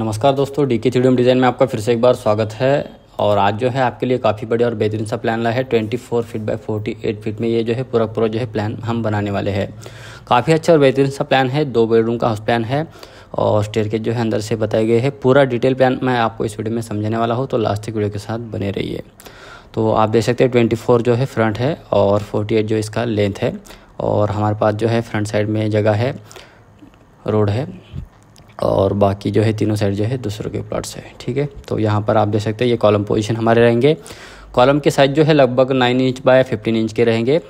नमस्कार दोस्तों डी के थीडियम डिज़ाइन में आपका फिर से एक बार स्वागत है और आज जो है आपके लिए काफ़ी बढ़िया और बेहतरीन सा प्लान ला है 24 फीट बाई फोर्टी फीट में ये जो है पूरा पूरा जो है प्लान हम बनाने वाले हैं काफ़ी अच्छा और बेहतरीन सा प्लान है दो बेडरूम का हाउस प्लान है और स्टेयर के जो है अंदर से बताए गए हैं पूरा डिटेल प्लान मैं आपको इस वीडियो में समझाने वाला हूँ तो लास्ट तक वीडियो के साथ बने रहिए तो आप देख सकते हैं ट्वेंटी जो है फ्रंट है और फोर्टी जो इसका लेंथ है और हमारे पास जो है फ्रंट साइड में जगह है रोड है और बाकी जो है तीनों साइड जो है दूसरों के प्लॉट्स है ठीक है तो यहाँ पर आप देख सकते हैं ये कॉलम पोजिशन हमारे रहेंगे कॉलम के साइज़ जो है लगभग nine inch by fifteen inch के रहेंगे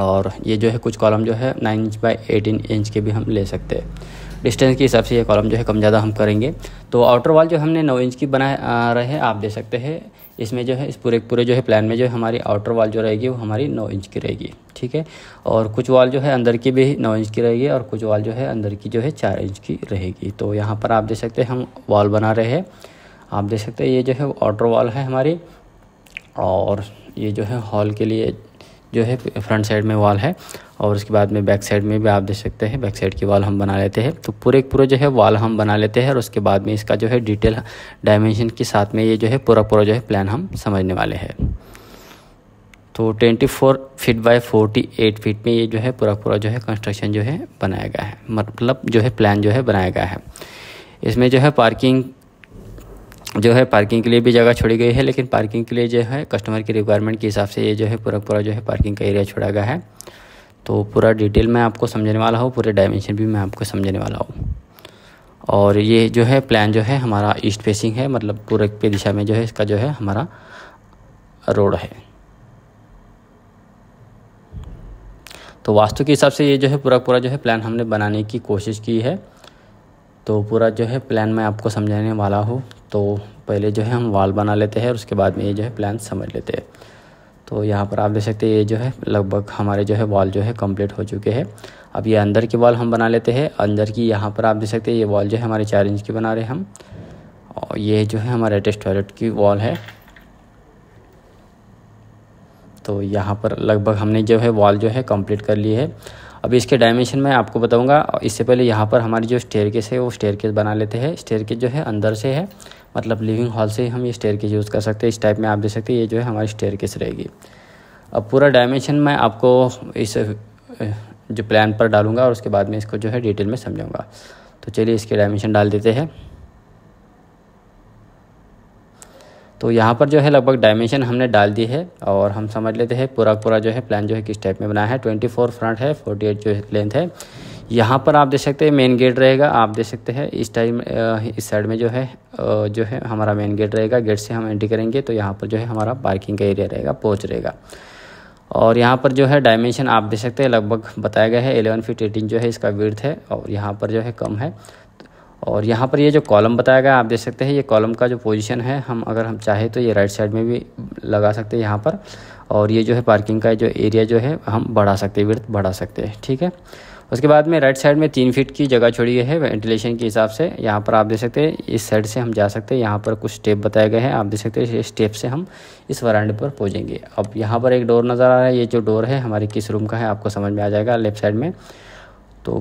और ये जो है कुछ कॉलम जो है nine inch by eighteen inch के भी हम ले सकते हैं डिस्टेंस के हिसाब से ये कॉलम जो है कम ज़्यादा हम करेंगे तो आउटर वॉल जो हमने नौ इंच की बनाए रहे आप दे सकते हैं इसमें जो है इस पूरे पूरे जो है प्लान में जो है हमारी आउटर वॉल जो रहेगी वो हमारी नौ इंच की रहेगी ठीक है और कुछ वॉल जो है अंदर की भी नौ इंच की रहेगी और कुछ वॉल जो है अंदर की जो है चार इंच की रहेगी तो यहाँ पर आप देख सकते हैं हम वॉल बना रहे हैं आप देख सकते हैं ये जो है आउटर वॉल है हमारी और ये जो है हॉल के लिए जो है फ्रंट साइड में वॉल है और उसके बाद में बैक साइड में भी आप देख सकते हैं बैक साइड की वॉल हम बना लेते हैं तो पूरे पूरा जो है वॉल हम बना लेते हैं और उसके बाद में इसका जो है डिटेल डायमेंशन के साथ में ये जो है पूरा पूरा जो है प्लान हम समझने वाले हैं तो 24 फिट बाय एट फीट में ये जो है पूरा पूरा जो है कंस्ट्रक्शन जो है बनाया गया है मतलब जो है प्लान जो है बनाया गया है इसमें जो है पार्किंग जो है पार्किंग के लिए भी जगह छोड़ी गई है लेकिन पार्किंग के लिए जो है कस्टमर की रिक्वायरमेंट के हिसाब से ये जो है पूरा पूरा जो है पार्किंग का एरिया छोड़ा गया है तो पूरा डिटेल मैं आपको समझने वाला हूँ पूरे डायमेंशन भी मैं आपको समझने वाला हूँ और ये जो है प्लान जो है हमारा ईस्ट फेसिंग है मतलब पूरे की दिशा में जो है इसका जो है हमारा रोड है तो वास्तु के हिसाब से ये जो है पूरा पूरा जो है प्लान हमने बनाने की कोशिश की है तो पूरा जो है प्लान मैं आपको समझाने वाला हूँ तो पहले जो है हम वाल बना लेते हैं और उसके बाद में ये जो है प्लान समझ लेते हैं तो यहाँ पर आप देख सकते हैं ये जो है लगभग हमारे जो है वॉल जो है कंप्लीट हो चुके हैं अब ये अंदर की वॉल हम बना लेते हैं अंदर की यहाँ पर आप देख सकते हैं ये वॉल जो है हमारे चार इंच की बना रहे हैं हम और ये जो है हमारे अटैच टॉयलेट की वॉल है तो यहाँ पर लगभग हमने जो है वॉल जो है कम्प्लीट कर ली है अब इसके डायमेंशन मैं आपको बताऊँगा इससे पहले यहाँ पर हमारी जो स्टेयर है वो स्टेयर बना लेते हैं स्टेयर केस जो है अंदर से है मतलब लिविंग हॉल से हम ये स्टेयर केस यूज़ कर सकते हैं इस टाइप में आप देख सकते हैं ये जो है हमारी स्टेयर केस रहेगी अब पूरा डायमेंशन मैं आपको इस जो प्लान पर डालूंगा और उसके बाद में इसको जो है डिटेल में समझूंगा तो चलिए इसके डायमेंशन डाल देते हैं तो यहाँ पर जो है लगभग डायमेंशन हमने डाल दी है और हम समझ लेते हैं पूरा पूरा जो है प्लान जो है किस टाइप में बना है ट्वेंटी फोर फ्रंट है फोर्टी एट जो है लेंथ है यहाँ पर आप देख सकते हैं मेन गेट रहेगा आप देख सकते हैं इस टाइम इस साइड में जो है जो है हमारा मेन गेट रहेगा गेट से हम एंट्री करेंगे तो यहाँ पर जो है हमारा पार्किंग का एरिया रहेगा पोच रहेगा और यहाँ पर जो है डायमेंशन आप देख सकते हैं लगभग बताया गया है एलेवन फीट एटीन जो है इसका विर्थ है और यहाँ पर जो है कम है और यहाँ पर ये जो कॉलम बताया गया आप देख सकते हैं ये कॉलम का जो पोजीशन है हम अगर हम चाहे तो ये राइट साइड में भी लगा सकते हैं यहाँ पर और ये जो है पार्किंग का जो एरिया जो है हम बढ़ा सकते हैं वर्थ बढ़ा सकते हैं ठीक है उसके बाद में राइट साइड में तीन फीट की जगह छोड़ी गई है वेंटिलेशन के हिसाब से यहाँ पर आप देख सकते हैं इस साइड से हम जा सकते हैं यहाँ पर कुछ स्टेप बताए गए हैं आप देख सकते हैं स्टेप से हम इस वरांडे पर पहुँचेंगे अब यहाँ पर एक डोर नज़र आ रहा है ये जो डोर है हमारे किस रूम का है आपको समझ में आ जाएगा लेफ्ट साइड में तो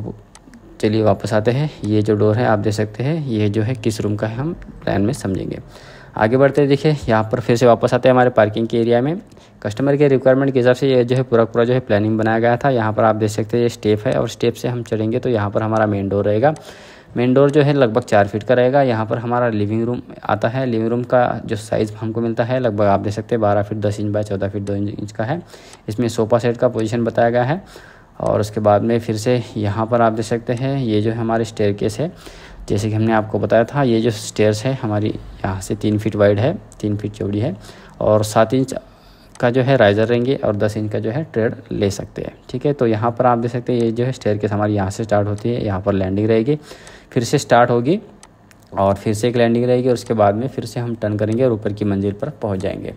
चलिए वापस आते हैं ये जो डोर है आप देख सकते हैं ये जो है किस रूम का है हम प्लान में समझेंगे आगे बढ़ते देखिए यहाँ पर फिर से वापस आते हैं हमारे पार्किंग के एरिया में कस्टमर के रिक्वायरमेंट के हिसाब से ये जो है पूरा पूरा जो है प्लानिंग बनाया गया था यहाँ पर आप देख सकते हैं ये स्टेप है और स्टेप से हम चढ़ेंगे तो यहाँ पर हमारा मेन डोर रहेगा मेन डोर जो है लगभग चार फीट का रहेगा यहाँ पर हमारा लिविंग रूम आता है लिविंग रूम का जो साइज़ हमको मिलता है लगभग आप देख सकते हैं बारह फीट दस इंच बाय चौदह फीट दो इंच का है इसमें सोफा सेट का पोजिशन बताया गया है और उसके बाद में फिर से यहाँ पर आप देख सकते हैं ये जो है हमारे स्टेयर केस है जैसे कि हमने आपको बताया था ये जो स्टेयर्स है हमारी यहाँ से तीन फीट वाइड है तीन फीट चौड़ी है और सात इंच का जो है राइजर रहेंगे और दस इंच का जो है ट्रेड ले सकते हैं ठीक है तो यहाँ पर आप देख सकते हैं ये जो है स्टेयर केस हमारी यहाँ से स्टार्ट होती है यहाँ पर लैंडिंग रहेगी फिर से स्टार्ट होगी और फिर से एक लैंडिंग रहेगी और उसके बाद में फिर से हम टर्न करेंगे और ऊपर की मंजिल पर पहुँच जाएंगे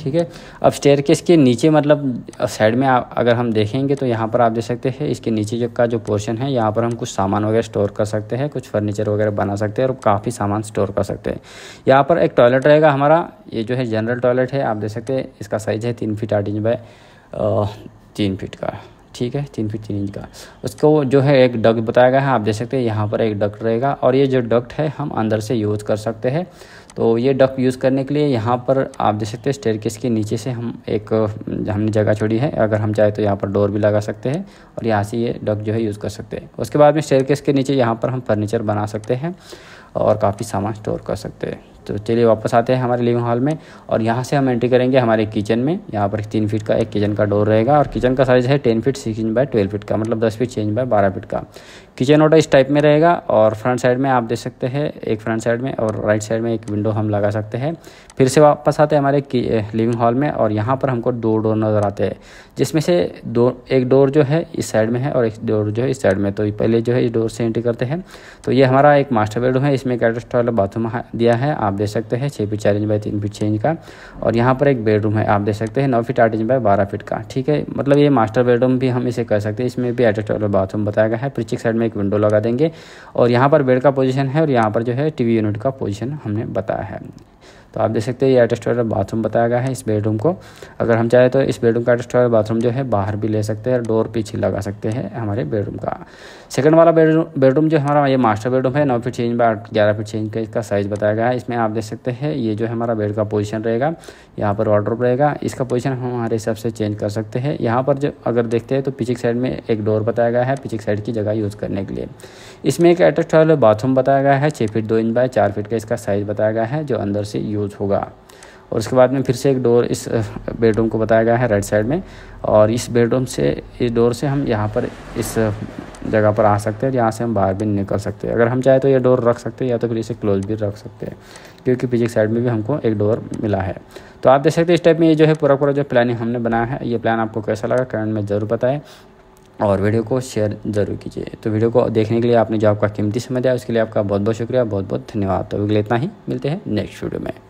ठीक है अब स्टेयर के इसके नीचे मतलब साइड में आ, अगर हम देखेंगे तो यहाँ पर आप देख सकते हैं इसके नीचे जो का जो पोर्शन है यहाँ पर हम कुछ सामान वगैरह स्टोर कर सकते हैं कुछ फर्नीचर वगैरह बना सकते हैं और काफ़ी सामान स्टोर कर सकते हैं यहाँ पर एक टॉयलेट रहेगा हमारा ये जो है जनरल टॉयलेट है आप देख सकते हैं इसका साइज़ है तीन फीट आठ इंच बाय तीन फीट का ठीक है तीन फीट तीन इंच का उसको जो है एक डक्ट बताया गया है आप देख सकते हैं यहाँ पर एक डक्ट रहेगा और ये जो डक्ट है हम अंदर से यूज़ कर सकते हैं तो ये डक्ट यूज़ करने के लिए यहाँ पर आप देख सकते हैं स्टेयरकेस के नीचे से हम एक हमने जगह छोड़ी है अगर हम चाहें तो यहाँ पर डोर भी लगा सकते हैं और यहाँ से ये डक जो है यूज़ कर सकते हैं उसके बाद में स्टेयरकेस के नीचे यहाँ पर हम फर्नीचर बना सकते हैं और काफ़ी सामान स्टोर कर सकते हैं तो चलिए वापस आते हैं हमारे लिविंग हॉल में और यहाँ से हम एंट्री करेंगे हमारे किचन में यहाँ पर तीन फीट का एक किचन का डोर रहेगा और किचन का साइज़ है ten feet six inch by twelve feet का मतलब दस फीट छः इंच बाय बारह फीट का किचन ऑर्डर इस टाइप में रहेगा और फ्रंट साइड में आप देख सकते हैं एक फ्रंट साइड में और राइट साइड में एक विंडो हम लगा सकते हैं फिर से वापस आते हैं हमारे लिविंग हॉल eh, में और यहाँ पर हमको दो डोर नज़र आते हैं जिसमें से दो एक डोर जो है इस साइड में है और एक डोर जो है इस साइड में तो पहले जो है इस डोर से एंट्री करते हैं तो ये हमारा एक मास्टर बेडरूम है इसमें एक एड्रेस्ट बाथरूम दिया है आप देख सकते हैं छः फीट चार इंच बाई तीन फीट छः इंच का और यहाँ पर एक बेडरूम है आप देख सकते हैं नौ फीट आठ इंच बाय बारह फीट का ठीक है मतलब ये मास्टर बेडरूम भी हम इसे कर सकते हैं इसमें भी एडजस्ट और बाथरूम बताया गया है पीछे साइड में एक विंडो लगा देंगे और यहाँ पर बेड का पोजिशन है और यहाँ पर जो है टी यूनिट का पोजिशन हमने बताया है तो आप देख सकते हैं ये अटैच टॉयलेट बाथरूम बताया गया है इस बेडरूम को अगर हम चाहें तो इस बेडरूम का अटैच टॉयलेट बाथरूम जो है बाहर भी ले सकते हैं डोर पीछे लगा सकते हैं हमारे बेडरूम का सेकंड वाला बेडरूम बेडरूम जो हमारा ये मास्टर बेडरूम है नौ फीट छः इंच बाय ग्यारह फीट छः इंच का इसका साइज़ बताया गया है इसमें आप देख सकते हैं ये जो है हमारा बेड का पोजिशन रहेगा यहाँ पर वार्ड्रोप रहेगा इसका पोजिशन हम हमारे हिसाब से चेंज कर सकते हैं यहाँ पर जो अगर देखते हैं तो पीछे की साइड में एक डोर बताया गया है पीछे की साइड की जगह यूज़ करने के लिए इसमें एक अटैच टॉयलेट बाथरूम बताया गया है छः फीट दो इंच बाय चार फीट का इसका साइज़ बताया गया है जो अंदर से से यूज़ होगा और उसके बाद में फिर से एक डोर इस बेडरूम को बताया गया है राइट साइड में और इस बेडरूम से इस डोर से हम यहाँ पर इस जगह पर आ सकते हैं और यहाँ से हम बाहर भी निकल सकते हैं अगर हम चाहे तो ये डोर रख सकते हैं या तो फिर इसे क्लोज भी रख सकते हैं क्योंकि पीछे साइड में भी हमको एक डोर मिला है तो आप देख सकते हैं इस टाइप में ये जो है पूरा पूरा जो प्लानिंग हमने बनाया है ये प्लान आपको कैसा लगा कमेंट में ज़रूर बताएं और वीडियो को शेयर ज़रूर कीजिए तो वीडियो को देखने के लिए आपने जो आपका कीमती समय दिया उसके लिए आपका बहुत बहुत शुक्रिया बहुत बहुत धन्यवाद तो अगले इतना ही मिलते हैं नेक्स्ट वीडियो में